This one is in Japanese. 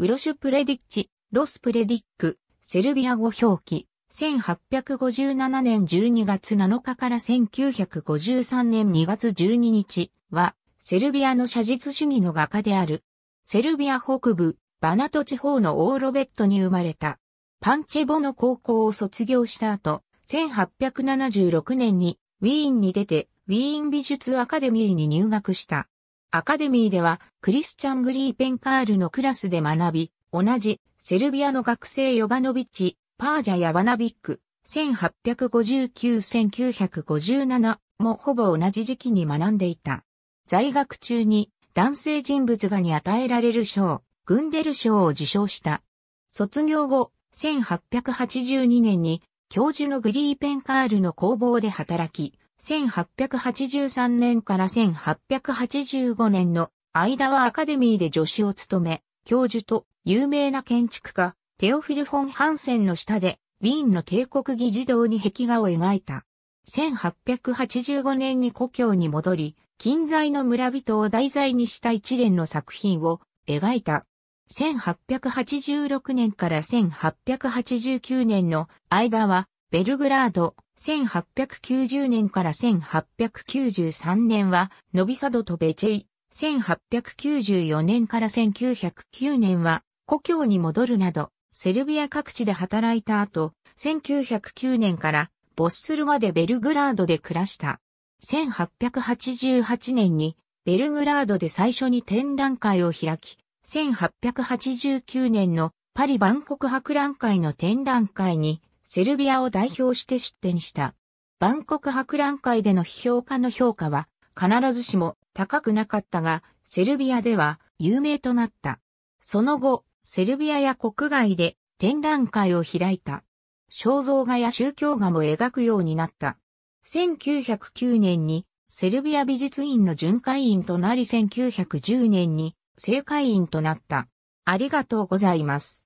ウロシュプレディッチ、ロスプレディック、セルビア語表記、1857年12月7日から1953年2月12日は、セルビアの写実主義の画家である。セルビア北部、バナト地方のオーロベットに生まれた。パンチェボの高校を卒業した後、1876年にウィーンに出て、ウィーン美術アカデミーに入学した。アカデミーではクリスチャン・グリーペンカールのクラスで学び、同じセルビアの学生ヨバノビッチ、パージャやワナビック、1859-1957もほぼ同じ時期に学んでいた。在学中に男性人物画に与えられる賞、グンデル賞を受賞した。卒業後、1882年に教授のグリーペンカールの工房で働き、1883年から1885年の間はアカデミーで助手を務め、教授と有名な建築家、テオフィル・フォン・ハンセンの下で、ウィーンの帝国議事堂に壁画を描いた。1885年に故郷に戻り、近在の村人を題材にした一連の作品を描いた。1886年から1889年の間はベルグラード、1890年から1893年は、ノビサドとベチェイ、1894年から1909年は、故郷に戻るなど、セルビア各地で働いた後、1909年からボッスルまでベルグラードで暮らした。1888年にベルグラードで最初に展覧会を開き、1889年のパリ万国博覧会の展覧会にセルビアを代表して出展した。万国博覧会での批評家の評価は必ずしも高くなかったが、セルビアでは有名となった。その後、セルビアや国外で展覧会を開いた。肖像画や宗教画も描くようになった。1909年にセルビア美術院の巡回員となり1910年に正会員となった。ありがとうございます。